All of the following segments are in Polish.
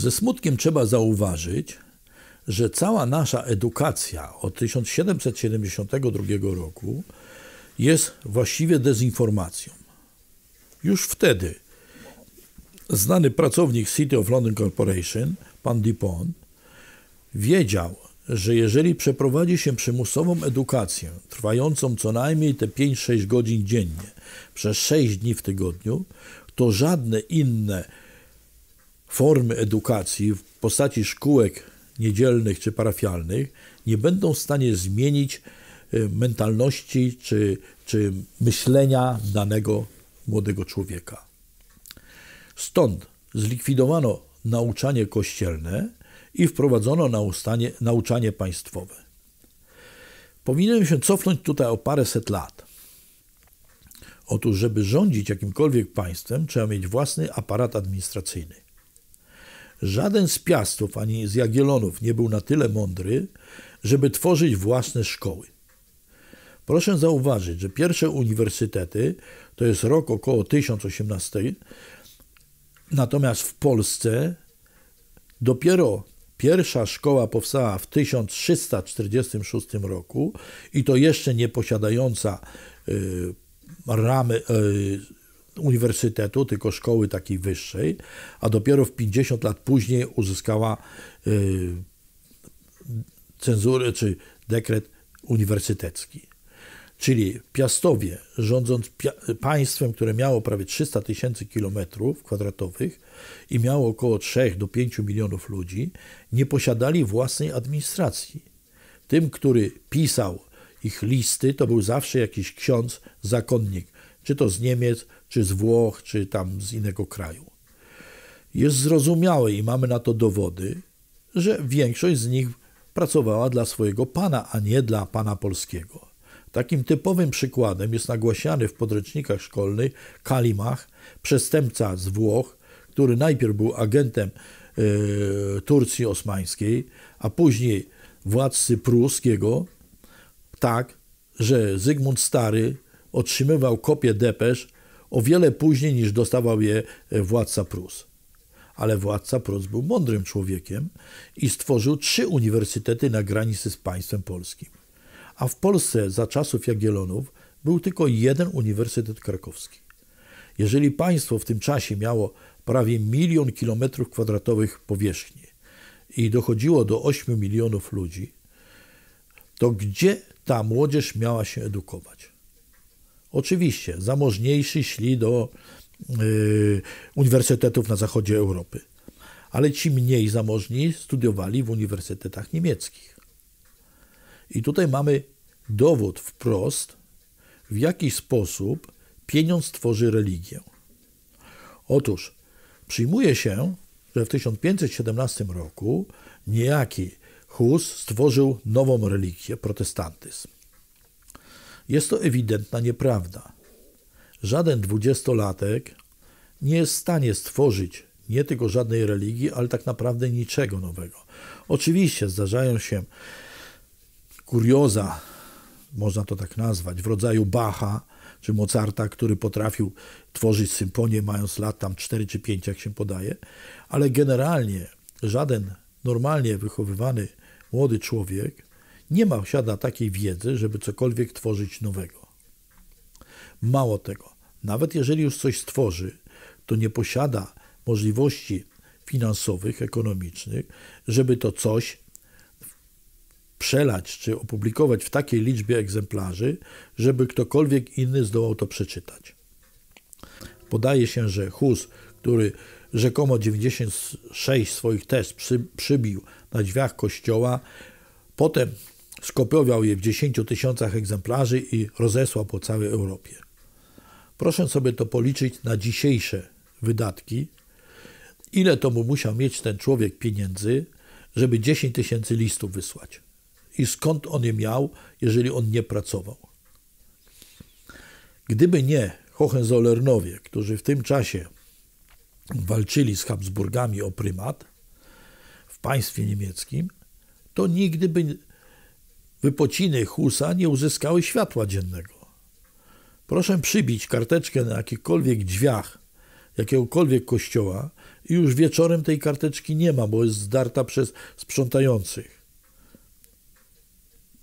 Ze smutkiem trzeba zauważyć, że cała nasza edukacja od 1772 roku jest właściwie dezinformacją. Już wtedy znany pracownik City of London Corporation, pan Dupont, wiedział, że jeżeli przeprowadzi się przymusową edukację trwającą co najmniej te 5-6 godzin dziennie przez 6 dni w tygodniu, to żadne inne formy edukacji w postaci szkółek niedzielnych czy parafialnych nie będą w stanie zmienić y, mentalności czy, czy myślenia danego młodego człowieka. Stąd zlikwidowano nauczanie kościelne i wprowadzono nauczanie, nauczanie państwowe. Powinienem się cofnąć tutaj o parę set lat. Otóż, żeby rządzić jakimkolwiek państwem, trzeba mieć własny aparat administracyjny. Żaden z Piastów ani z Jagielonów nie był na tyle mądry, żeby tworzyć własne szkoły. Proszę zauważyć, że pierwsze uniwersytety to jest rok około 1018, natomiast w Polsce dopiero pierwsza szkoła powstała w 1346 roku i to jeszcze nie posiadająca y, ramy y, uniwersytetu, tylko szkoły takiej wyższej, a dopiero w 50 lat później uzyskała y, cenzurę czy dekret uniwersytecki. Czyli Piastowie, rządząc państwem, które miało prawie 300 tysięcy kilometrów kwadratowych i miało około 3 do 5 milionów ludzi, nie posiadali własnej administracji. Tym, który pisał ich listy, to był zawsze jakiś ksiądz, zakonnik czy to z Niemiec, czy z Włoch, czy tam z innego kraju. Jest zrozumiałe i mamy na to dowody, że większość z nich pracowała dla swojego pana, a nie dla pana polskiego. Takim typowym przykładem jest nagłaśniany w podręcznikach szkolnych Kalimach, przestępca z Włoch, który najpierw był agentem y, Turcji Osmańskiej, a później władcy pruskiego, tak, że Zygmunt Stary otrzymywał kopie depesz o wiele później niż dostawał je e, władca Prus. Ale władca Prus był mądrym człowiekiem i stworzył trzy uniwersytety na granicy z państwem polskim. A w Polsce za czasów Jagiellonów był tylko jeden uniwersytet krakowski. Jeżeli państwo w tym czasie miało prawie milion kilometrów kwadratowych powierzchni i dochodziło do 8 milionów ludzi, to gdzie ta młodzież miała się edukować? Oczywiście, zamożniejsi szli do y, uniwersytetów na zachodzie Europy, ale ci mniej zamożni studiowali w uniwersytetach niemieckich. I tutaj mamy dowód wprost, w jaki sposób pieniądz tworzy religię. Otóż przyjmuje się, że w 1517 roku niejaki Hus stworzył nową religię, protestantyzm. Jest to ewidentna nieprawda. Żaden dwudziestolatek nie jest w stanie stworzyć nie tylko żadnej religii, ale tak naprawdę niczego nowego. Oczywiście zdarzają się kurioza, można to tak nazwać, w rodzaju Bacha czy Mozarta, który potrafił tworzyć symfonię mając lat tam 4 czy 5, jak się podaje, ale generalnie żaden normalnie wychowywany młody człowiek nie ma posiada takiej wiedzy, żeby cokolwiek tworzyć nowego. Mało tego, nawet jeżeli już coś stworzy, to nie posiada możliwości finansowych, ekonomicznych, żeby to coś przelać czy opublikować w takiej liczbie egzemplarzy, żeby ktokolwiek inny zdołał to przeczytać. Podaje się, że Hus, który rzekomo 96 swoich test przy, przybił na drzwiach kościoła, potem skopiował je w 10 tysiącach egzemplarzy i rozesłał po całej Europie. Proszę sobie to policzyć na dzisiejsze wydatki, ile to mu musiał mieć ten człowiek pieniędzy, żeby 10 tysięcy listów wysłać. I skąd on je miał, jeżeli on nie pracował? Gdyby nie Hohenzollernowie, którzy w tym czasie walczyli z Habsburgami o prymat w państwie niemieckim, to nigdy by Wypociny Husa nie uzyskały światła dziennego. Proszę przybić karteczkę na jakikolwiek drzwiach jakiegokolwiek kościoła i już wieczorem tej karteczki nie ma, bo jest zdarta przez sprzątających.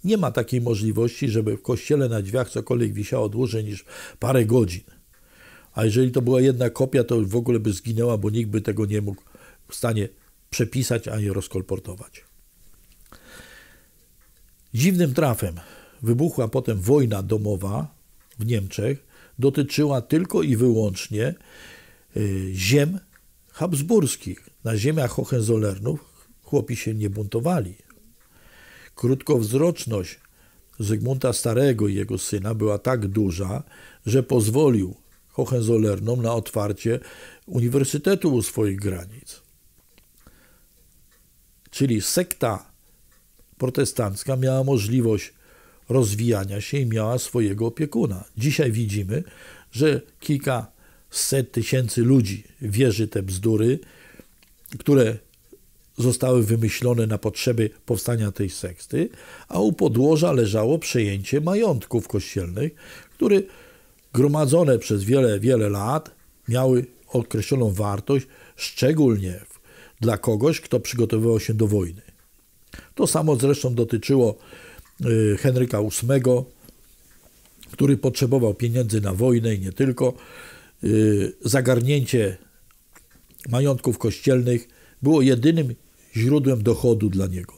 Nie ma takiej możliwości, żeby w kościele na drzwiach cokolwiek wisiało dłużej niż parę godzin. A jeżeli to była jedna kopia, to w ogóle by zginęła, bo nikt by tego nie mógł w stanie przepisać ani rozkolportować. Dziwnym trafem wybuchła potem wojna domowa w Niemczech, dotyczyła tylko i wyłącznie y, ziem habsburskich. Na ziemiach Hohenzollernów chłopi się nie buntowali. Krótkowzroczność Zygmunta Starego i jego syna była tak duża, że pozwolił Hohenzollernom na otwarcie uniwersytetu u swoich granic. Czyli sekta protestancka miała możliwość rozwijania się i miała swojego opiekuna. Dzisiaj widzimy, że kilka set tysięcy ludzi wierzy te bzdury, które zostały wymyślone na potrzeby powstania tej seksty, a u podłoża leżało przejęcie majątków kościelnych, które gromadzone przez wiele, wiele lat miały określoną wartość, szczególnie dla kogoś, kto przygotowywał się do wojny. To samo zresztą dotyczyło y, Henryka VIII, który potrzebował pieniędzy na wojnę i nie tylko. Y, zagarnięcie majątków kościelnych było jedynym źródłem dochodu dla niego.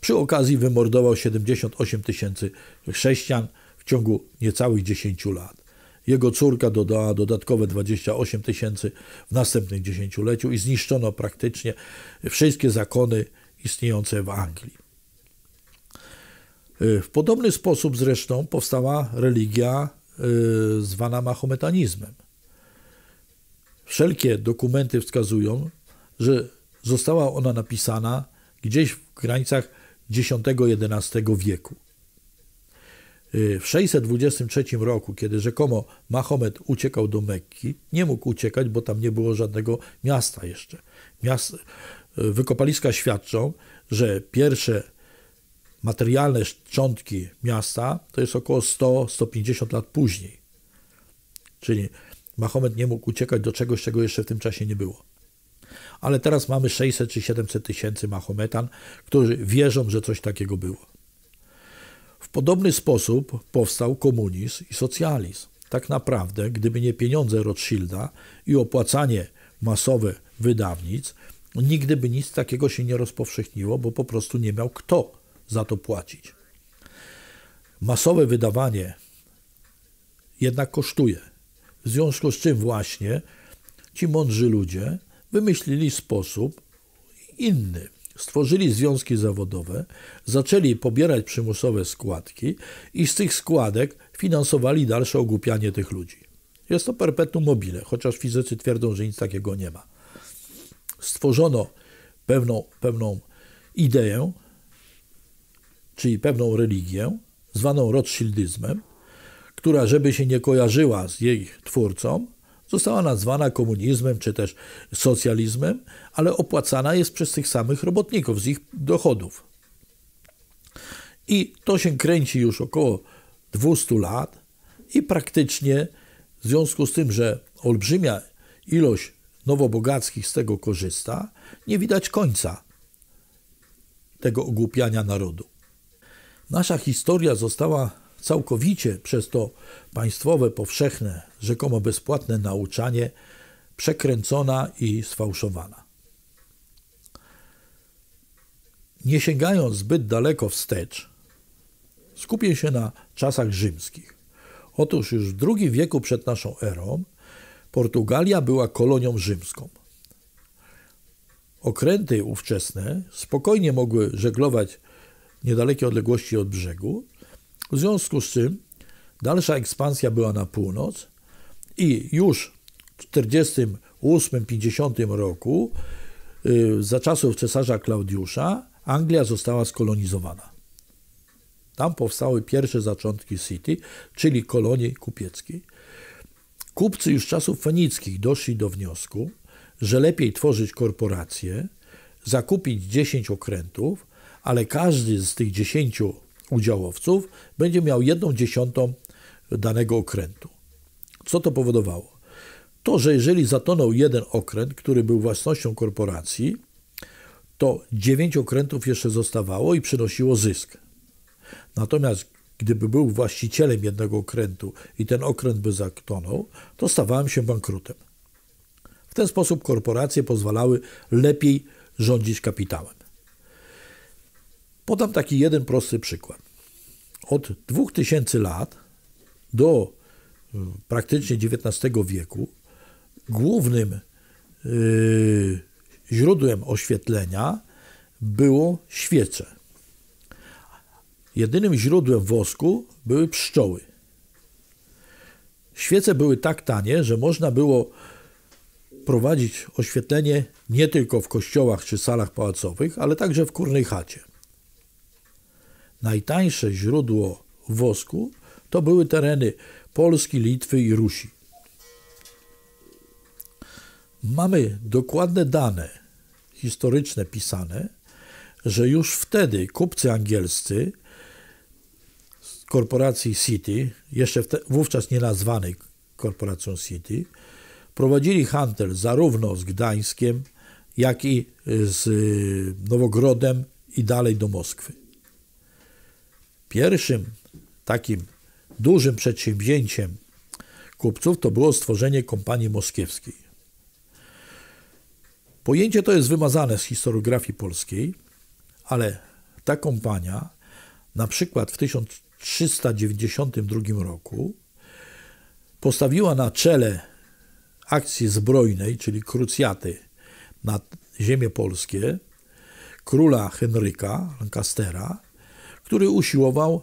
Przy okazji wymordował 78 tysięcy chrześcijan w ciągu niecałych 10 lat. Jego córka dodała dodatkowe 28 tysięcy w następnych dziesięcioleciu i zniszczono praktycznie wszystkie zakony istniejące w Anglii. Y, w podobny sposób zresztą powstała religia y, zwana mahometanizmem. Wszelkie dokumenty wskazują, że została ona napisana gdzieś w granicach X-XI wieku. Y, w 623 roku, kiedy rzekomo Mahomet uciekał do Mekki, nie mógł uciekać, bo tam nie było żadnego miasta jeszcze. Miast, y, wykopaliska świadczą, że pierwsze materialne szczątki miasta to jest około 100-150 lat później. Czyli Mahomet nie mógł uciekać do czegoś, czego jeszcze w tym czasie nie było. Ale teraz mamy 600 czy 700 tysięcy Mahometan, którzy wierzą, że coś takiego było. W podobny sposób powstał komunizm i socjalizm. Tak naprawdę, gdyby nie pieniądze Rothschilda i opłacanie masowe wydawnic, nigdy by nic takiego się nie rozpowszechniło, bo po prostu nie miał kto za to płacić. Masowe wydawanie jednak kosztuje. W związku z czym właśnie ci mądrzy ludzie wymyślili sposób inny, stworzyli związki zawodowe, zaczęli pobierać przymusowe składki i z tych składek finansowali dalsze ogłupianie tych ludzi. Jest to perpetuum mobile, chociaż fizycy twierdzą, że nic takiego nie ma. Stworzono pewną, pewną ideę, czyli pewną religię, zwaną Rothschildyzmem, która, żeby się nie kojarzyła z jej twórcą, Została nazwana komunizmem czy też socjalizmem, ale opłacana jest przez tych samych robotników z ich dochodów. I to się kręci już około 200 lat i praktycznie w związku z tym, że olbrzymia ilość nowobogackich z tego korzysta, nie widać końca tego ogłupiania narodu. Nasza historia została całkowicie przez to państwowe, powszechne, rzekomo bezpłatne nauczanie przekręcona i sfałszowana. Nie sięgając zbyt daleko wstecz, skupię się na czasach rzymskich. Otóż już w II wieku przed naszą erą Portugalia była kolonią rzymską. Okręty ówczesne spokojnie mogły żeglować niedalekie odległości od brzegu, w związku z czym dalsza ekspansja była na północ i już w 1948 50 roku y, za czasów cesarza Klaudiusza Anglia została skolonizowana. Tam powstały pierwsze zaczątki City, czyli kolonii kupieckiej. Kupcy już czasów fenickich doszli do wniosku, że lepiej tworzyć korporacje, zakupić 10 okrętów, ale każdy z tych 10 udziałowców będzie miał jedną dziesiątą danego okrętu. Co to powodowało? To, że jeżeli zatonął jeden okręt, który był własnością korporacji, to dziewięć okrętów jeszcze zostawało i przynosiło zysk. Natomiast gdyby był właścicielem jednego okrętu i ten okręt by zatonął, to stawałem się bankrutem. W ten sposób korporacje pozwalały lepiej rządzić kapitałem. Podam taki jeden prosty przykład od 2000 lat do e, praktycznie XIX wieku głównym e, źródłem oświetlenia było świece. Jedynym źródłem wosku były pszczoły. Świece były tak tanie, że można było prowadzić oświetlenie nie tylko w kościołach czy salach pałacowych, ale także w kurnej chacie. Najtańsze źródło wosku to były tereny Polski, Litwy i Rusi. Mamy dokładne dane historyczne pisane, że już wtedy kupcy angielscy z korporacji City, jeszcze wówczas nie korporacją City, prowadzili handel zarówno z Gdańskiem, jak i z Nowogrodem i dalej do Moskwy. Pierwszym takim dużym przedsięwzięciem kupców to było stworzenie kompanii moskiewskiej. Pojęcie to jest wymazane z historiografii polskiej, ale ta kompania na przykład w 1392 roku postawiła na czele akcji zbrojnej, czyli krucjaty na ziemię polskie, króla Henryka Lancastera który usiłował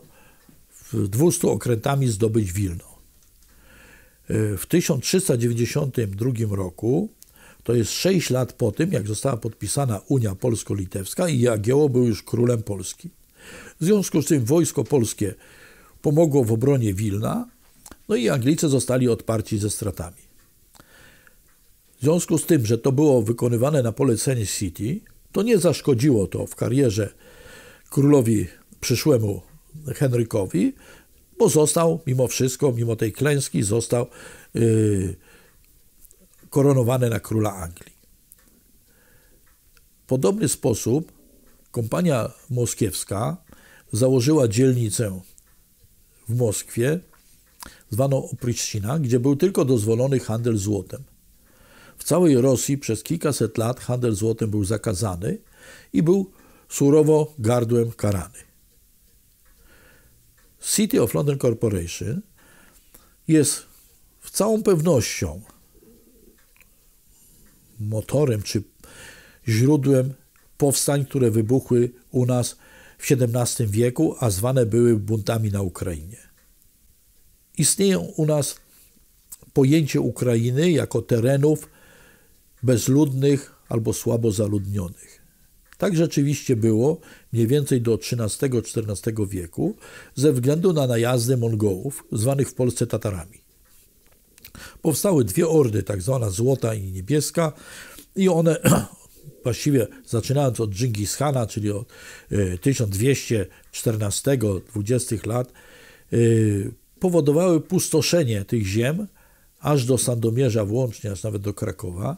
w 200 okrętami zdobyć Wilno. E, w 1392 roku, to jest 6 lat po tym, jak została podpisana Unia Polsko-Litewska i Jagiełło był już królem Polski. W związku z tym wojsko polskie pomogło w obronie Wilna, no i Anglicy zostali odparci ze stratami. W związku z tym, że to było wykonywane na polecenie City, to nie zaszkodziło to w karierze królowi przyszłemu Henrykowi, bo został mimo wszystko, mimo tej klęski, został y, koronowany na króla Anglii. W podobny sposób kompania moskiewska założyła dzielnicę w Moskwie, zwaną Opryszcina, gdzie był tylko dozwolony handel złotem. W całej Rosji przez kilkaset lat handel złotem był zakazany i był surowo gardłem karany. City of London Corporation jest w całą pewnością motorem czy źródłem powstań, które wybuchły u nas w XVII wieku, a zwane były buntami na Ukrainie. Istnieje u nas pojęcie Ukrainy jako terenów bezludnych albo słabo zaludnionych. Tak rzeczywiście było mniej więcej do XIII-XIV wieku ze względu na najazdy Mongołów, zwanych w Polsce Tatarami. Powstały dwie ordy, tak zwana złota i niebieska, i one właściwie zaczynając od Dżingis Hana, czyli od 1214-20 e, lat, e, powodowały pustoszenie tych ziem aż do Sandomierza włącznie, aż nawet do Krakowa.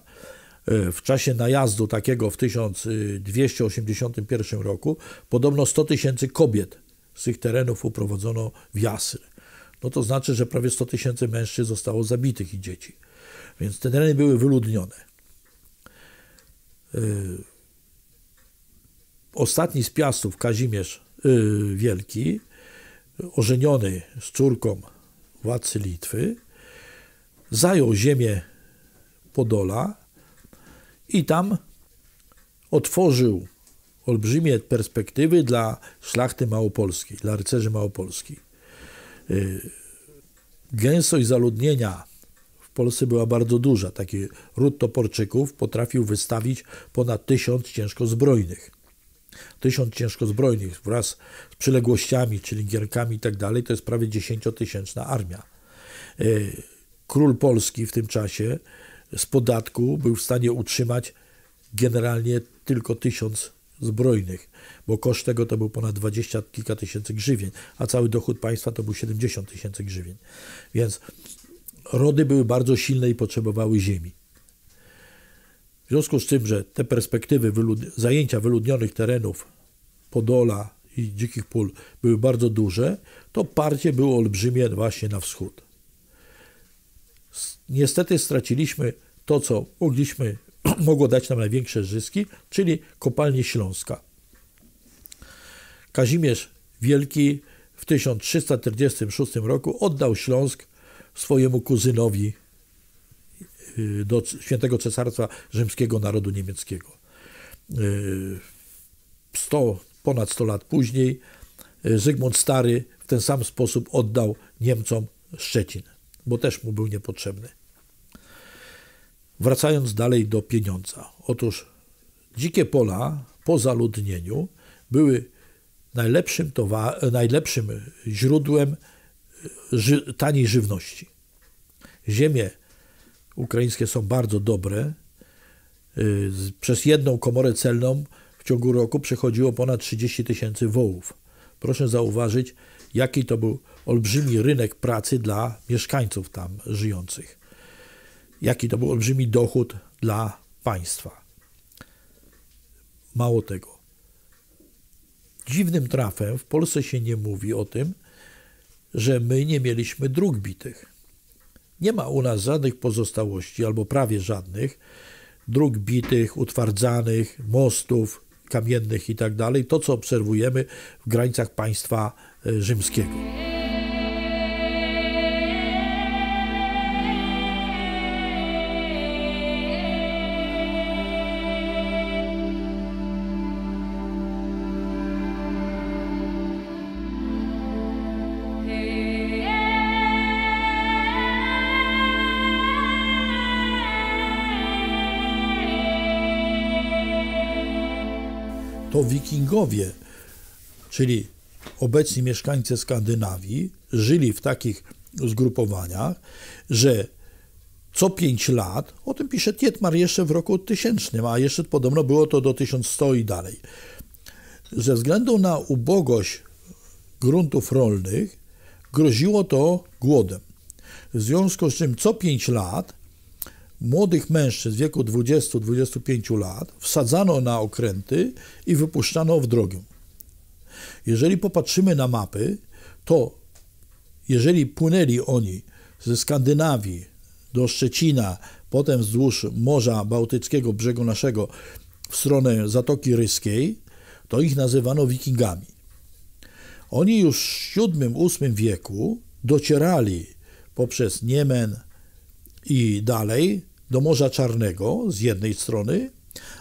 Y, w czasie najazdu takiego w 1281 y, roku podobno 100 tysięcy kobiet z tych terenów uprowadzono w Jasr. No to znaczy, że prawie 100 tysięcy mężczyzn zostało zabitych i dzieci. Więc te tereny były wyludnione. Y, ostatni z piastów, Kazimierz Wielki, ożeniony z córką władcy Litwy, zajął ziemię Podola i tam otworzył olbrzymie perspektywy dla szlachty małopolskiej, dla rycerzy małopolskich. Y, gęstość zaludnienia w Polsce była bardzo duża. Taki ród toporczyków potrafił wystawić ponad tysiąc ciężkozbrojnych. Tysiąc ciężkozbrojnych wraz z przyległościami, czyli gierkami i tak dalej, to jest prawie dziesięciotysięczna armia. Y, król Polski w tym czasie z podatku był w stanie utrzymać generalnie tylko tysiąc zbrojnych, bo koszt tego to był ponad dwadzieścia kilka tysięcy grzywień, a cały dochód państwa to był 70 tysięcy grzywień. Więc rody były bardzo silne i potrzebowały ziemi. W związku z tym, że te perspektywy wylud zajęcia wyludnionych terenów Podola i Dzikich Pól były bardzo duże, to parcie było olbrzymie właśnie na wschód. Niestety straciliśmy to, co mogliśmy, mogło dać nam największe zyski, czyli kopalnię Śląska. Kazimierz Wielki w 1346 roku oddał Śląsk swojemu kuzynowi yy, do świętego cesarstwa rzymskiego narodu niemieckiego. 100, yy, ponad 100 lat później yy, Zygmunt Stary w ten sam sposób oddał Niemcom Szczecin, bo też mu był niepotrzebny. Wracając dalej do pieniądza. Otóż dzikie pola po zaludnieniu były najlepszym, towa- najlepszym źródłem ży- taniej żywności. Ziemie ukraińskie są bardzo dobre. Y, przez jedną komorę celną w ciągu roku przechodziło ponad 30 tysięcy wołów. Proszę zauważyć, jaki to był olbrzymi rynek pracy dla mieszkańców tam żyjących jaki to był olbrzymi dochód dla państwa. Mało tego. Dziwnym trafem w Polsce się nie mówi o tym, że my nie mieliśmy dróg bitych. Nie ma u nas żadnych pozostałości, albo prawie żadnych, dróg bitych, utwardzanych, mostów kamiennych itd. Tak to, co obserwujemy w granicach państwa e, rzymskiego. wikingowie, czyli obecni mieszkańcy Skandynawii, żyli w takich zgrupowaniach, że co 5 lat, o tym pisze Tietmar jeszcze w roku 1000, a jeszcze podobno było to do 1100 i dalej, ze względu na ubogość gruntów rolnych groziło to głodem. W związku z czym co 5 lat młodych mężczyzn w wieku 20-25 lat wsadzano na okręty i wypuszczano w drogę. Jeżeli popatrzymy na mapy, to jeżeli płynęli oni ze Skandynawii do Szczecina, potem wzdłuż Morza Bałtyckiego, brzegu naszego, w stronę Zatoki Ryskiej, to ich nazywano wikingami. Oni już w VII-VIII wieku docierali poprzez Niemen, i dalej do Morza Czarnego z jednej strony,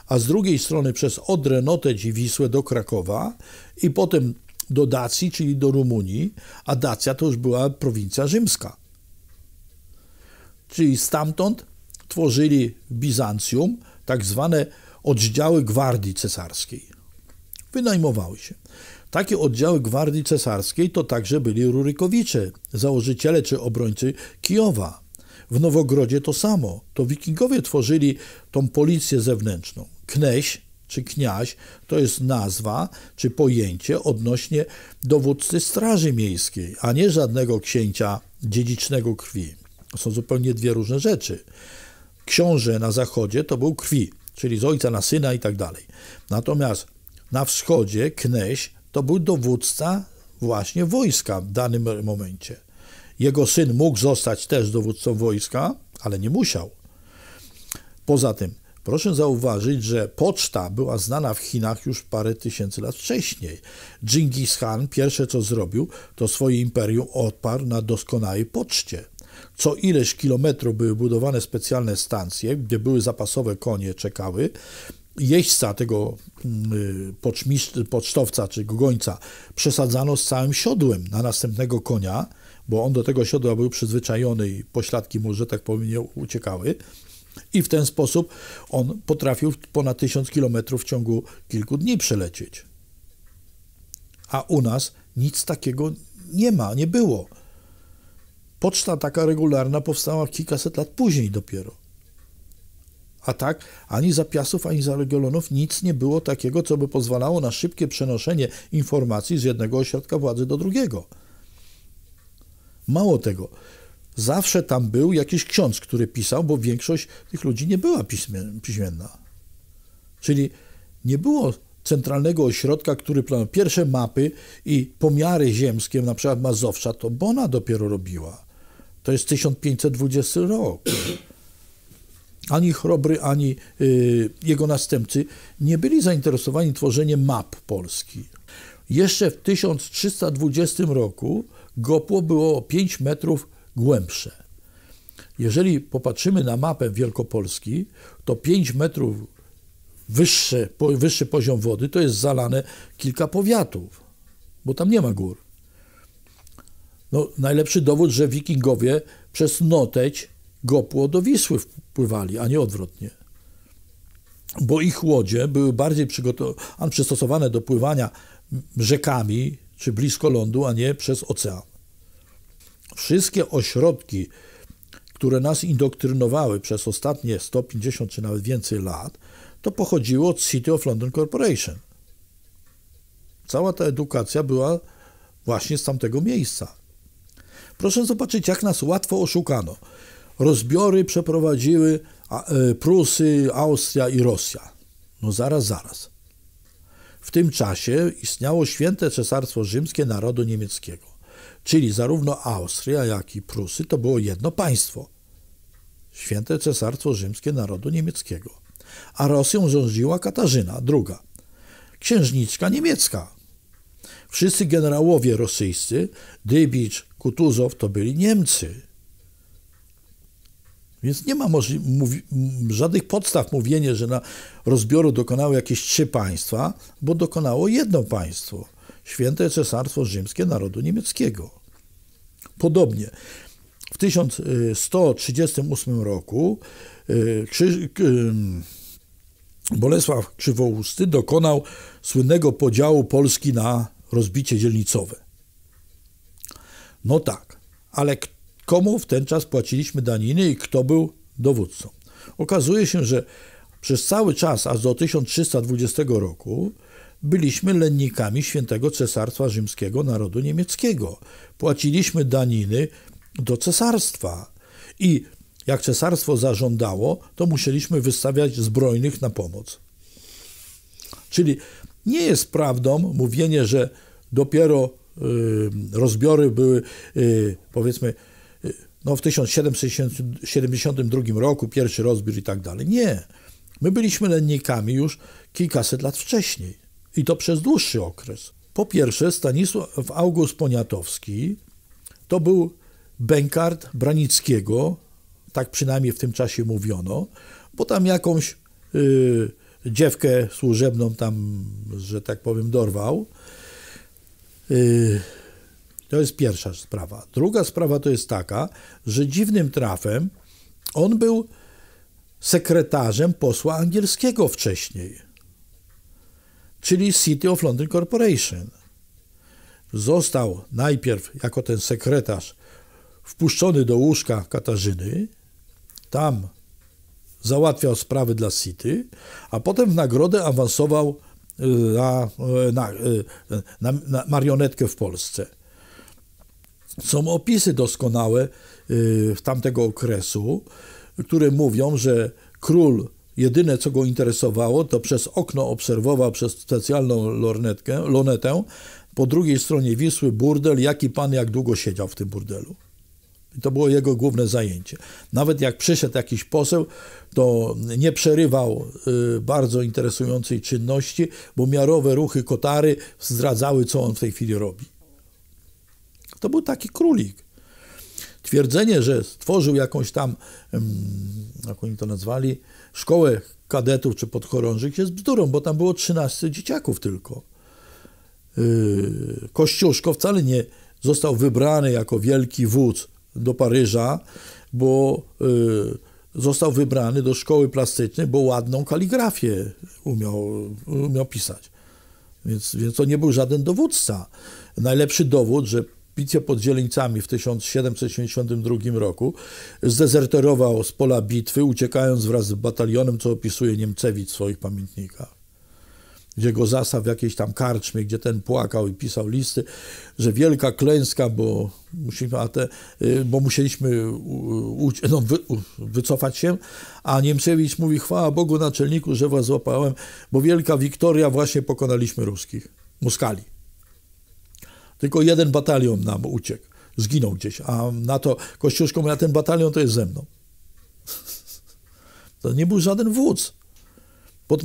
a z drugiej strony przez Odrę, i Wisłę do Krakowa i potem do Dacji, czyli do Rumunii, a Dacja to już była prowincja rzymska. Czyli stamtąd tworzyli w Bizancjum tak zwane oddziały gwardii cesarskiej. Wynajmowały się. Takie oddziały gwardii cesarskiej to także byli Rurykowicze, założyciele czy obrońcy Kijowa. W Nowogrodzie to samo. To wikingowie tworzyli tą policję zewnętrzną. Kneś czy kniaś to jest nazwa czy pojęcie odnośnie dowódcy Straży Miejskiej, a nie żadnego księcia dziedzicznego krwi. To są zupełnie dwie różne rzeczy. Książę na zachodzie to był krwi, czyli z ojca na syna i tak dalej. Natomiast na wschodzie kneś to był dowódca właśnie wojska w danym momencie. Jego syn mógł zostać też dowódcą wojska, ale nie musiał. Poza tym, proszę zauważyć, że poczta była znana w Chinach już parę tysięcy lat wcześniej. Dżingis Khan pierwsze co zrobił, to swoje imperium odparł na doskonałej poczcie. Co ileś kilometrów były budowane specjalne stacje, gdzie były zapasowe konie, czekały. Jeźdźca tego mm, y, pocztowca czy gońca przesadzano z całym siodłem na następnego konia, bo on do tego siodła był przyzwyczajony i pośladki mu, że tak powiem, nie uciekały. I w ten sposób on potrafił ponad tysiąc kilometrów w ciągu kilku dni przelecieć. A u nas nic takiego nie ma, nie było. Poczta taka regularna powstała kilkaset lat później dopiero. A tak, ani za piasów, ani za regionów nic nie było takiego, co by pozwalało na szybkie przenoszenie informacji z jednego ośrodka władzy do drugiego. Mało tego, zawsze tam był jakiś ksiądz, który pisał, bo większość tych ludzi nie była piśmienna. Czyli nie było centralnego ośrodka, który planował pierwsze mapy i pomiary ziemskie, na przykład Mazowsza, to Bona dopiero robiła. To jest 1520 rok. Ani Chrobry, ani y, jego następcy nie byli zainteresowani tworzeniem map Polski. Jeszcze w 1320 roku Gopło było o 5 metrów głębsze. Jeżeli popatrzymy na mapę Wielkopolski, to 5 metrów wyższy, wyższy poziom wody to jest zalane kilka powiatów, bo tam nie ma gór. No, najlepszy dowód, że wikingowie przez Noteć Gopło do Wisły wpływali, a nie odwrotnie. Bo ich łodzie były bardziej przygotowane, przystosowane do pływania rzekami czy blisko lądu, a nie przez ocean. Wszystkie ośrodki, które nas indoktrynowały przez ostatnie 150 czy nawet więcej lat, to pochodziło od City of London Corporation. Cała ta edukacja była właśnie z tamtego miejsca. Proszę zobaczyć, jak nas łatwo oszukano. Rozbiory przeprowadziły e, Prusy, Austria i Rosja. No zaraz, zaraz. W tym czasie istniało święte cesarstwo rzymskie narodu niemieckiego, czyli zarówno Austria, jak i Prusy to było jedno państwo. Święte cesarstwo rzymskie narodu niemieckiego. A Rosją rządziła Katarzyna II, księżniczka niemiecka. Wszyscy generałowie rosyjscy, Dybicz, Kutuzow, to byli Niemcy więc nie ma żadnych podstaw mówienie, że na rozbioru dokonały jakieś trzy państwa, bo dokonało jedno państwo święte Cesarstwo Rzymskie Narodu Niemieckiego. Podobnie w 1138 roku e, Bolesław Krzywousty dokonał słynnego podziału Polski na rozbicie dzielnicowe. No tak, ale kto komu w ten czas płaciliśmy daniny i kto był dowódcą. Okazuje się, że przez cały czas, aż do 1320 roku, byliśmy lennikami świętego Cesarstwa Rzymskiego Narodu Niemieckiego. Płaciliśmy daniny do cesarstwa. I jak cesarstwo zażądało, to musieliśmy wystawiać zbrojnych na pomoc. Czyli nie jest prawdą mówienie, że dopiero y, rozbiory były, y, powiedzmy, no, w 1772 roku, pierwszy rozbiór i tak dalej. Nie. My byliśmy lennikami już kilkaset lat wcześniej i to przez dłuższy okres. Po pierwsze, Stanisław August Poniatowski to był bękart Branickiego, tak przynajmniej w tym czasie mówiono, bo tam jakąś yy, dziewkę służebną tam, że tak powiem, dorwał. Yy, to jest pierwsza sprawa. Druga sprawa to jest taka, że dziwnym trafem on był sekretarzem posła angielskiego wcześniej, czyli City of London Corporation. Został najpierw jako ten sekretarz wpuszczony do łóżka Katarzyny, tam załatwiał sprawy dla City, a potem w nagrodę awansował e, e, na, na, e, na, na marionetkę w Polsce. Są opisy doskonałe y, w tamtego okresu, które mówią, że król jedyne co go interesowało, to przez okno obserwował przez specjalną lornetkę, lonetę po drugiej stronie Wisły burdel, jaki pan jak długo siedział w tym burdelu. I to było jego główne zajęcie. Nawet jak przyszedł jakiś poseł, to nie przerywał y, bardzo interesującej czynności, bo miarowe ruchy kotary zdradzały, co on w tej chwili robi. To był taki królik. Twierdzenie, że stworzył jakąś tam, jak oni to nazwali, szkołę kadetów czy podchorążych jest bzdurą, bo tam było 13 dzieciaków tylko. Yy, Kościuszko wcale nie został wybrany jako wielki wódz do Paryża, bo yy, został wybrany do szkoły plastycznej, bo ładną kaligrafię umiał, umiał pisać. Więc, więc to nie był żaden dowódca. Najlepszy dowód, że bitwie pod Zieleńcami w 1772 roku. Zdezerterował z pola bitwy, uciekając wraz z batalionem, co opisuje Niemcewicz w swoich pamiętnikach. Gdzie go zastał w jakiejś tam karczmie, gdzie ten płakał i pisał listy, że wielka klęska, bo, musimy, a te, y, bo musieliśmy u, u, no, wy, u, wycofać się, a Niemcewicz mówi, chwała Bogu naczelniku, że was złapałem, bo wielka wiktoria, właśnie pokonaliśmy ruskich, muskali. Tylko jeden batalion nam uciekł, zginął gdzieś, a na to Kościuszko mówi, a ten batalion to jest ze mną. To nie był żaden wódz pod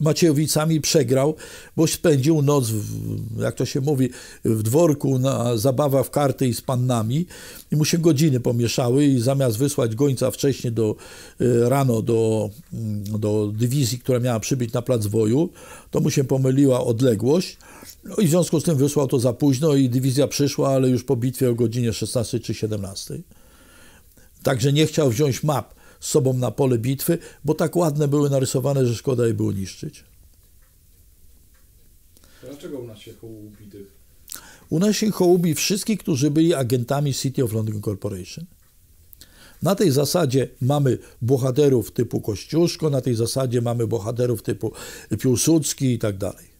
Maciejowicami przegrał, bo spędził noc, w, jak to się mówi, w dworku na zabawa w karty i z pannami i mu się godziny pomieszały i zamiast wysłać gońca wcześniej do, e, rano do, mm, do dywizji, która miała przybyć na plac woju, to mu się pomyliła odległość no i w związku z tym wysłał to za późno i dywizja przyszła, ale już po bitwie o godzinie 16 czy 17. Także nie chciał wziąć map z sobą na pole bitwy, bo tak ładne były narysowane, że szkoda je było niszczyć. Dlaczego u nas się hołubi tych? U nas się hołubi wszystkich, którzy byli agentami City of London Corporation. Na tej zasadzie mamy bohaterów typu Kościuszko, na tej zasadzie mamy bohaterów typu Piłsudski i tak dalej.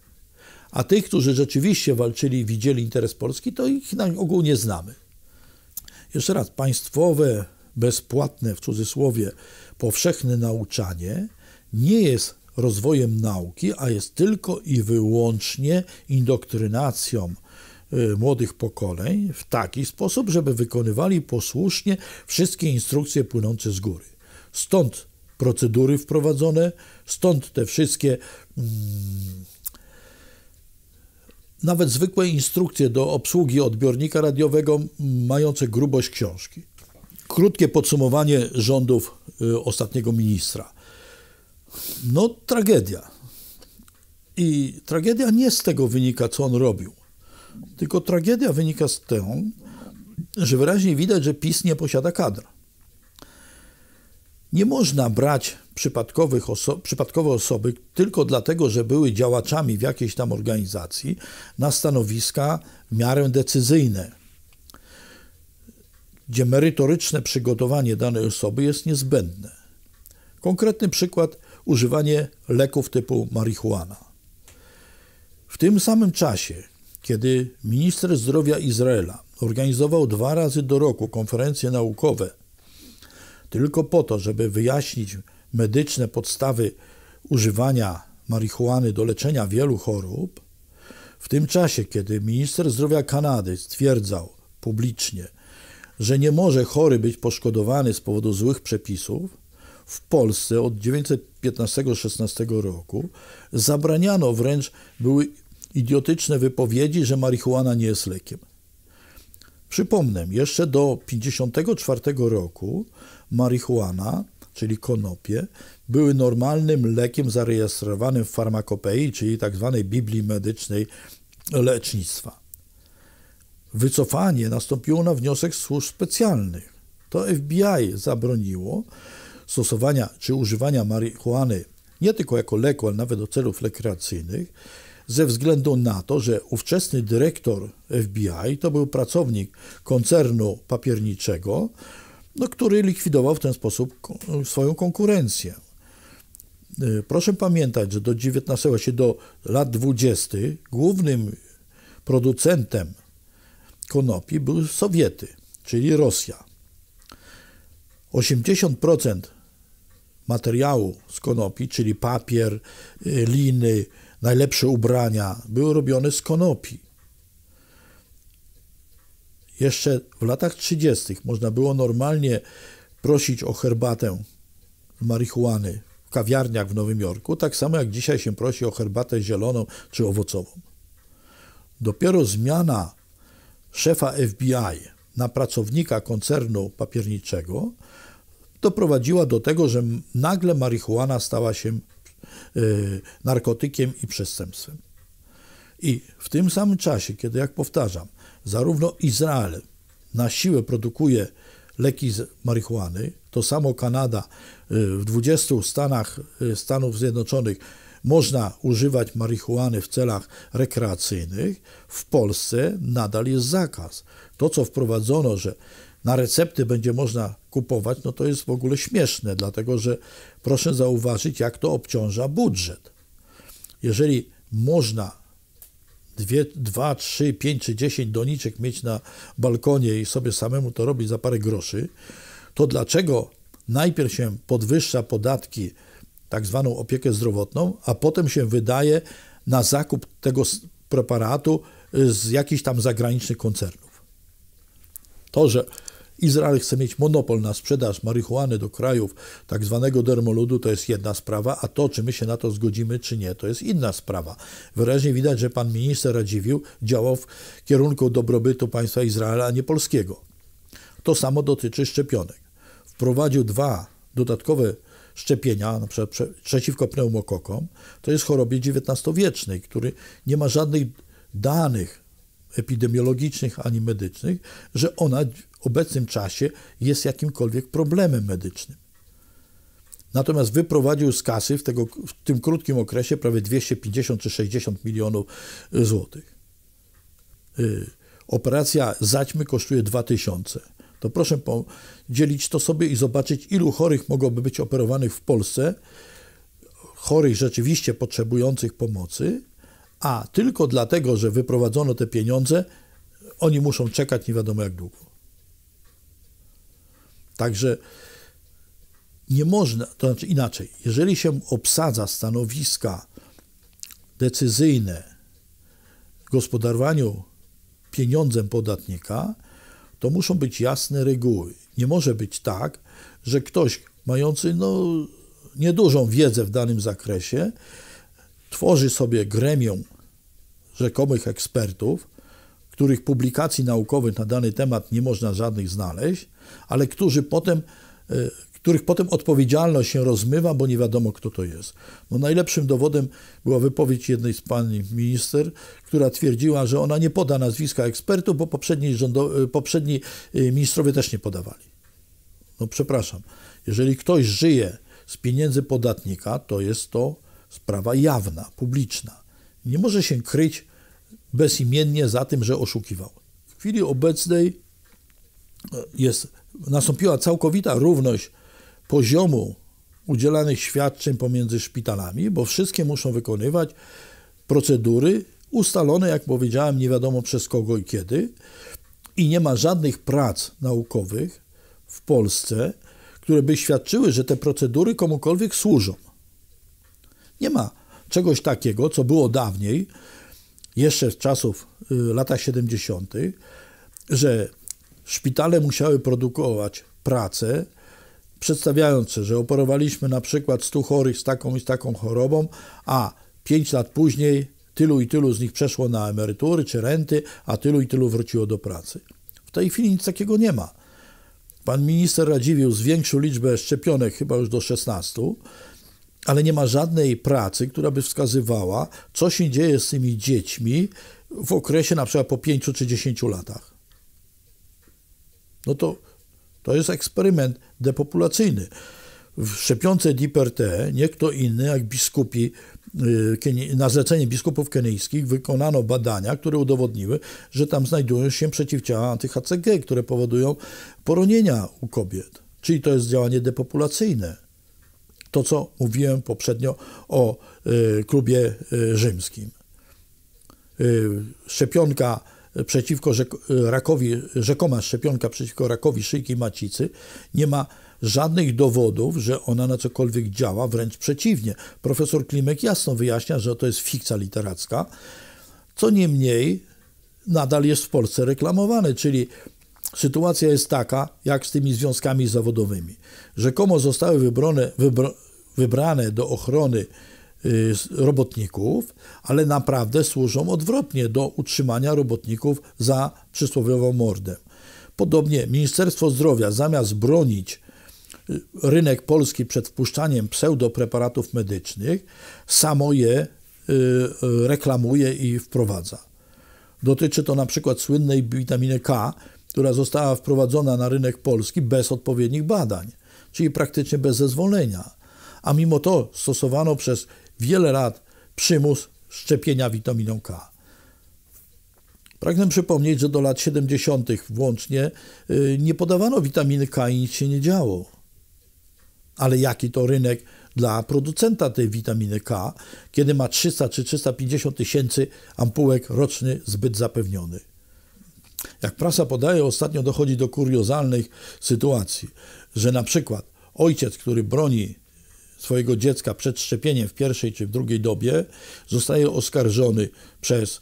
A tych, którzy rzeczywiście walczyli i widzieli interes Polski, to ich na ogół nie znamy. Jeszcze raz, państwowe bezpłatne w cudzysłowie powszechne nauczanie nie jest rozwojem nauki, a jest tylko i wyłącznie indoktrynacją y, młodych pokoleń w taki sposób, żeby wykonywali posłusznie wszystkie instrukcje płynące z góry. Stąd procedury wprowadzone, stąd te wszystkie mm, nawet zwykłe instrukcje do obsługi odbiornika radiowego mające grubość książki krótkie podsumowanie rządów y, ostatniego ministra. No, tragedia. I tragedia nie z tego wynika, co on robił, tylko tragedia wynika z tego, że wyraźnie widać, że PiS nie posiada kadr. Nie można brać przypadkowych oso przypadkowe osoby tylko dlatego, że były działaczami w jakiejś tam organizacji na stanowiska w miarę decyzyjne gdzie merytoryczne przygotowanie danej osoby jest niezbędne. Konkretny przykład używanie leków typu marihuana. W tym samym czasie, kiedy minister zdrowia Izraela organizował dwa razy do roku konferencje naukowe, tylko po to, żeby wyjaśnić medyczne podstawy używania marihuany do leczenia wielu chorób, w tym czasie, kiedy minister zdrowia Kanady stwierdzał publicznie, że nie może chory być poszkodowany z powodu złych przepisów, w Polsce od 1915-16 roku zabraniano wręcz, były idiotyczne wypowiedzi, że marihuana nie jest lekiem. Przypomnę, jeszcze do 1954 roku marihuana, czyli konopie, były normalnym lekiem zarejestrowanym w farmakopei, czyli tzw. Tak biblii medycznej lecznictwa. Wycofanie nastąpiło na wniosek służb specjalnych. To FBI zabroniło stosowania czy używania marihuany nie tylko jako leku, ale nawet do celów rekreacyjnych, ze względu na to, że ówczesny dyrektor FBI to był pracownik koncernu papierniczego, no, który likwidował w ten sposób swoją konkurencję. Y, proszę pamiętać, że do 19 się do lat 20 głównym producentem konopi były Sowiety, czyli Rosja. 80% materiału z konopi, czyli papier, y, liny, najlepsze ubrania, były robione z konopi. Jeszcze w latach 30. można było normalnie prosić o herbatę marihuany w kawiarniach w Nowym Jorku, tak samo jak dzisiaj się prosi o herbatę zieloną czy owocową. Dopiero zmiana szefa FBI na pracownika koncernu papierniczego doprowadziła do tego, że nagle marihuana stała się e, narkotykiem i przestępstwem. I w tym samym czasie, kiedy, jak powtarzam, zarówno Izrael na siłę produkuje leki z marihuany, to samo Kanada e, w 20 stanach e, Stanów Zjednoczonych można używać marihuany w celach rekreacyjnych, w Polsce nadal jest zakaz. To, co wprowadzono, że na recepty będzie można kupować, no to jest w ogóle śmieszne, dlatego że proszę zauważyć, jak to obciąża budżet. Jeżeli można 2, 2 3, 5 czy 10 doniczek mieć na balkonie i sobie samemu to robić za parę groszy, to dlaczego najpierw się podwyższa podatki tak zwaną opiekę zdrowotną, a potem się wydaje na zakup tego preparatu y, z jakichś tam zagranicznych koncernów. To, że Izrael chce mieć monopol na sprzedaż marihuany do krajów tak zwanego dermoludu, to jest jedna sprawa, a to, czy my się na to zgodzimy, czy nie, to jest inna sprawa. Wyraźnie widać, że pan minister Radziwił działał w kierunku dobrobytu państwa Izraela, a nie polskiego. To samo dotyczy szczepionek. Wprowadził dwa dodatkowe szczepienia, na przykład przeciwko pneumokokom, to jest chorobie XIX-wiecznej, który nie ma żadnych danych epidemiologicznych ani medycznych, że ona w obecnym czasie jest jakimkolwiek problemem medycznym. Natomiast wyprowadził z kasy w, tego, w tym krótkim okresie prawie 250 czy 60 milionów złotych. Y, operacja zaćmy kosztuje 2000 tysiące to proszę podzielić to sobie i zobaczyć, ilu chorych mogłoby być operowanych w Polsce, chorych rzeczywiście potrzebujących pomocy, a tylko dlatego, że wyprowadzono te pieniądze, oni muszą czekać nie wiadomo jak długo. Także nie można, to znaczy inaczej, jeżeli się obsadza stanowiska decyzyjne w gospodarowaniu pieniądzem podatnika, to muszą być jasne reguły. Nie może być tak, że ktoś mający no, niedużą wiedzę w danym zakresie tworzy sobie gremium rzekomych ekspertów, których publikacji naukowych na dany temat nie można żadnych znaleźć, ale którzy potem y, których potem odpowiedzialność się rozmywa, bo nie wiadomo, kto to jest. No, najlepszym dowodem była wypowiedź jednej z pani minister, która twierdziła, że ona nie poda nazwiska ekspertów, bo poprzedni, rządo, y, poprzedni y, ministrowie też nie podawali. No przepraszam, jeżeli ktoś żyje z pieniędzy podatnika, to jest to sprawa jawna, publiczna. Nie może się kryć bezimiennie za tym, że oszukiwał. W chwili obecnej y, jest, nastąpiła całkowita równość poziomu udzielanych świadczeń pomiędzy szpitalami, bo wszystkie muszą wykonywać procedury ustalone, jak powiedziałem, nie wiadomo przez kogo i kiedy. I nie ma żadnych prac naukowych w Polsce, które by świadczyły, że te procedury komukolwiek służą. Nie ma czegoś takiego, co było dawniej, jeszcze z czasów y, lata 70., że szpitale musiały produkować pracę, przedstawiając, że operowaliśmy na przykład 100 chorych z taką i z taką chorobą, a 5 lat później tylu i tylu z nich przeszło na emerytury czy renty, a tylu i tylu wróciło do pracy. W tej chwili nic takiego nie ma. Pan minister Radziwiłł zwiększył liczbę szczepionek chyba już do 16, ale nie ma żadnej pracy, która by wskazywała, co się dzieje z tymi dziećmi w okresie na przykład po 5 czy 10 latach. No to to jest eksperyment depopulacyjny. W szczepionce DPRT nie kto inny jak biskupi, y, na zlecenie biskupów kenijskich wykonano badania, które udowodniły, że tam znajdują się przeciwciała anty-HCG, które powodują poronienia u kobiet. Czyli to jest działanie depopulacyjne. To, co mówiłem poprzednio o y, klubie y, rzymskim. szczepionka przeciwko rakowi, rzekoma szczepionka przeciwko rakowi szyjki macicy nie ma żadnych dowodów, że ona na cokolwiek działa, wręcz przeciwnie. Profesor Klimek jasno wyjaśnia, że to jest fikcja literacka. Co niemniej, nadal jest w Polsce reklamowane, czyli sytuacja jest taka, jak z tymi związkami zawodowymi. Rzekomo zostały wybrane do ochrony Y, robotników, ale naprawdę służą odwrotnie do utrzymania robotników za przysłowiową mordę. Podobnie Ministerstwo Zdrowia zamiast bronić y, rynek polski przed wpuszczaniem pseudopreparatów medycznych, samo je y, reklamuje i wprowadza. Dotyczy to na przykład słynnej witaminy K, która została wprowadzona na rynek polski bez odpowiednich badań, czyli praktycznie bez zezwolenia. A mimo to stosowano przez wiele lat przymus szczepienia witaminą K. Pragnę przypomnieć, że do lat 70. włącznie y, nie podawano witaminy K i nic się nie działo. Ale jaki to rynek dla producenta tej witaminy K, kiedy ma 300 czy 350 tysięcy ampułek roczny zbyt zapewniony? Jak prasa podaje, ostatnio dochodzi do kuriozalnych sytuacji, że na przykład ojciec, który broni swojego dziecka przed szczepieniem w pierwszej czy w drugiej dobie, zostaje oskarżony przez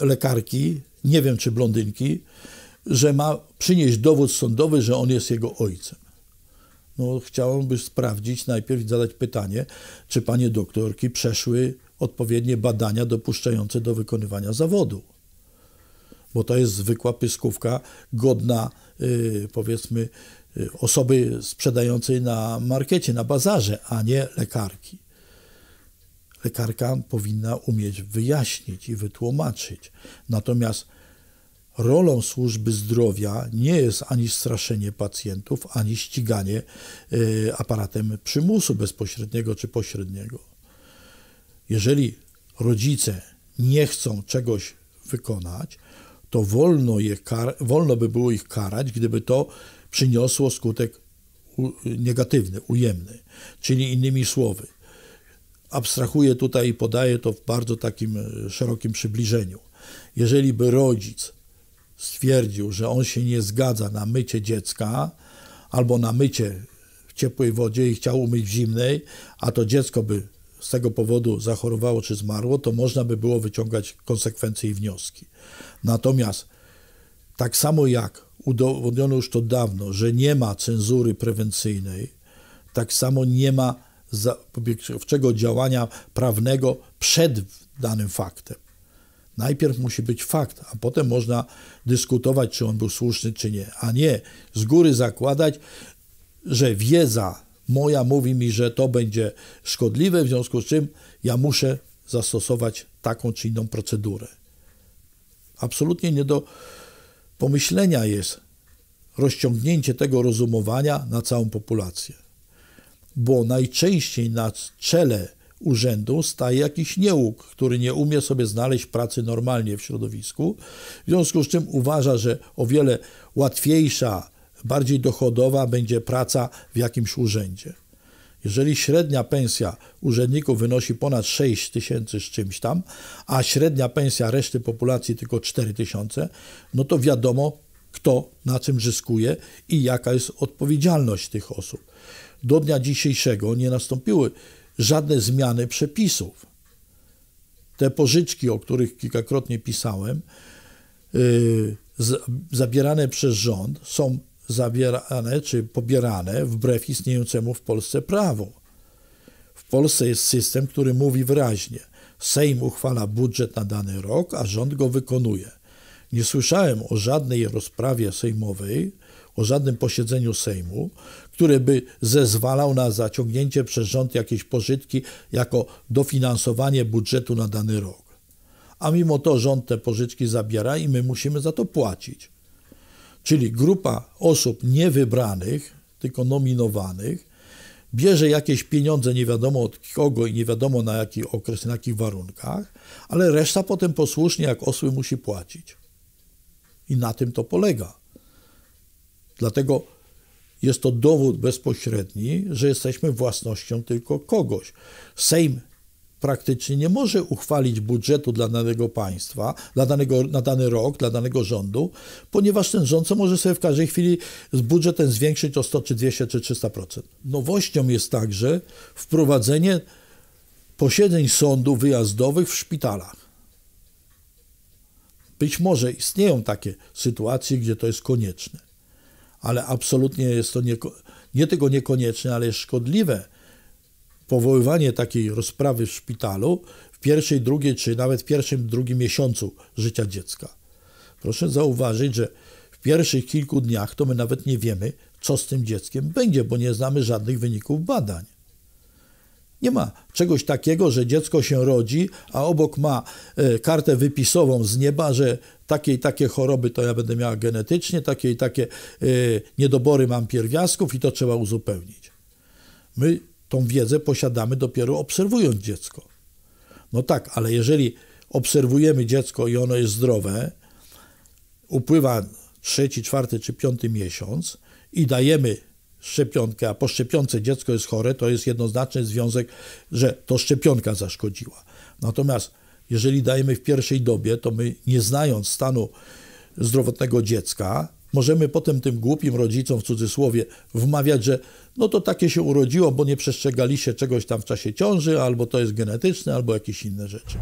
e, lekarki, nie wiem czy blondynki, że ma przynieść dowód sądowy, że on jest jego ojcem. No, chciałbym sprawdzić najpierw zadać pytanie, czy panie doktorki przeszły odpowiednie badania dopuszczające do wykonywania zawodu. Bo to jest zwykła pyskówka godna, yy, powiedzmy, Y, osoby sprzedającej na markecie, na bazarze, a nie lekarki. Lekarka powinna umieć wyjaśnić i wytłumaczyć. Natomiast rolą służby zdrowia nie jest ani straszenie pacjentów, ani ściganie y, aparatem przymusu bezpośredniego czy pośredniego. Jeżeli rodzice nie chcą czegoś wykonać, to wolno, je wolno by było ich karać, gdyby to przyniosło skutek negatywny, ujemny. Czyli innymi słowy, abstrahuję tutaj i podaję to w bardzo takim e, szerokim przybliżeniu. Jeżeli by rodzic stwierdził, że on się nie zgadza na mycie dziecka albo na mycie w ciepłej wodzie i chciał umyć w zimnej, a to dziecko by z tego powodu zachorowało czy zmarło, to można by było wyciągać konsekwencje i wnioski. Natomiast tak samo jak udowodniono już to dawno, że nie ma cenzury prewencyjnej, tak samo nie ma zapobiegawczego działania prawnego przed danym faktem. Najpierw musi być fakt, a potem można dyskutować, czy on był słuszny, czy nie, a nie z góry zakładać, że wiedza moja mówi mi, że to będzie szkodliwe, w związku z czym ja muszę zastosować taką czy inną procedurę. Absolutnie nie do, pomyślenia jest rozciągnięcie tego rozumowania na całą populację. Bo najczęściej na czele urzędu staje jakiś niełuk, który nie umie sobie znaleźć pracy normalnie w środowisku, w związku z czym uważa, że o wiele łatwiejsza, bardziej dochodowa będzie praca w jakimś urzędzie. Jeżeli średnia pensja urzędników wynosi ponad 6 tysięcy z czymś tam, a średnia pensja reszty populacji tylko 4 tysiące, no to wiadomo, kto na czym zyskuje i jaka jest odpowiedzialność tych osób. Do dnia dzisiejszego nie nastąpiły żadne zmiany przepisów. Te pożyczki, o których kilkakrotnie pisałem, yy, zabierane przez rząd są zawierane czy pobierane wbrew istniejącemu w Polsce prawu. W Polsce jest system, który mówi wyraźnie: Sejm uchwala budżet na dany rok, a rząd go wykonuje. Nie słyszałem o żadnej rozprawie sejmowej, o żadnym posiedzeniu Sejmu, który by zezwalał na zaciągnięcie przez rząd jakiejś pożytki jako dofinansowanie budżetu na dany rok. A mimo to rząd te pożyczki zabiera i my musimy za to płacić czyli grupa osób niewybranych, tylko nominowanych, bierze jakieś pieniądze nie wiadomo od kogo i nie wiadomo na jaki okres, na jakich warunkach, ale reszta potem posłusznie jak osły musi płacić. I na tym to polega. Dlatego jest to dowód bezpośredni, że jesteśmy własnością tylko kogoś. Sejm praktycznie nie może uchwalić budżetu dla danego państwa, dla danego, na dany rok, dla danego rządu, ponieważ ten rząd może sobie w każdej chwili z budżetem zwiększyć o 100 czy 200 czy 300%. Nowością jest także wprowadzenie posiedzeń sądu wyjazdowych w szpitalach. Być może istnieją takie sytuacje, gdzie to jest konieczne, ale absolutnie jest to nie, nie tylko niekonieczne, ale jest szkodliwe powoływanie takiej rozprawy w szpitalu w pierwszej, drugiej, czy nawet pierwszym, drugim miesiącu życia dziecka. Proszę zauważyć, że w pierwszych kilku dniach to my nawet nie wiemy, co z tym dzieckiem będzie, bo nie znamy żadnych wyników badań. Nie ma czegoś takiego, że dziecko się rodzi, a obok ma e, kartę wypisową z nieba, że takie i takie choroby to ja będę miała genetycznie, takie i takie e, niedobory mam pierwiastków i to trzeba uzupełnić. My tą wiedzę posiadamy dopiero obserwując dziecko. No tak, ale jeżeli obserwujemy dziecko i ono jest zdrowe, upływa trzeci, czwarty czy piąty miesiąc i dajemy szczepionkę, a po szczepionce dziecko jest chore, to jest jednoznaczny związek, że to szczepionka zaszkodziła. Natomiast jeżeli dajemy w pierwszej dobie, to my nie znając stanu zdrowotnego dziecka, Możemy potem tym głupim rodzicom w cudzysłowie wmawiać, że no to takie się urodziło, bo nie przestrzegali się czegoś tam w czasie ciąży, albo to jest genetyczne, albo jakieś inne rzeczy.